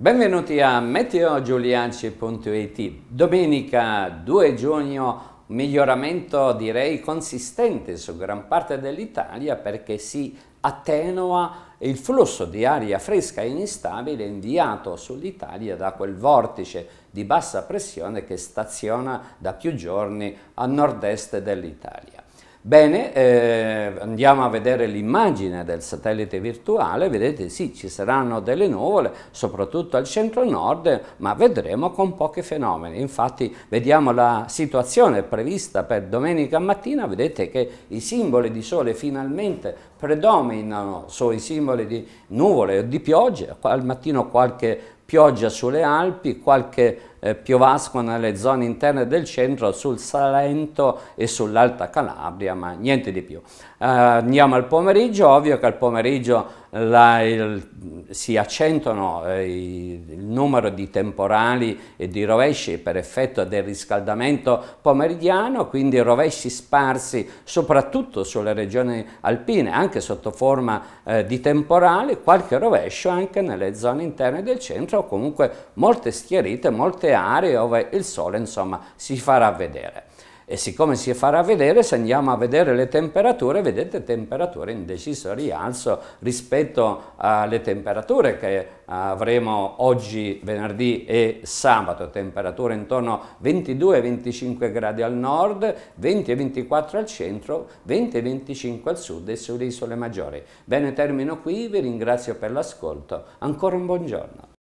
Benvenuti a meteogiulianci.it. Domenica 2 giugno, miglioramento direi consistente su gran parte dell'Italia perché si attenua il flusso di aria fresca e instabile inviato sull'Italia da quel vortice di bassa pressione che staziona da più giorni a nord-est dell'Italia. Bene, eh, andiamo a vedere l'immagine del satellite virtuale, vedete sì, ci saranno delle nuvole, soprattutto al centro-nord, ma vedremo con pochi fenomeni. Infatti vediamo la situazione prevista per domenica mattina, vedete che i simboli di sole finalmente predominano sui simboli di nuvole o di pioggia, al mattino qualche pioggia sulle Alpi, qualche eh, piovascono nelle zone interne del centro, sul Salento e sull'Alta Calabria, ma niente di più. Eh, andiamo al pomeriggio, ovvio che al pomeriggio la, il, si accentuano eh, il numero di temporali e di rovesci per effetto del riscaldamento pomeridiano, quindi rovesci sparsi soprattutto sulle regioni alpine, anche sotto forma eh, di temporali, qualche rovescio anche nelle zone interne del centro, comunque molte schierite, molte certe aree dove il sole insomma, si farà vedere. E siccome si farà vedere, se andiamo a vedere le temperature, vedete temperature in deciso rialzo rispetto alle temperature che avremo oggi, venerdì e sabato, temperature intorno a 22-25 gradi al nord, 20-24 al centro, 20-25 al sud e sulle isole maggiori. Bene, termino qui, vi ringrazio per l'ascolto, ancora un buongiorno.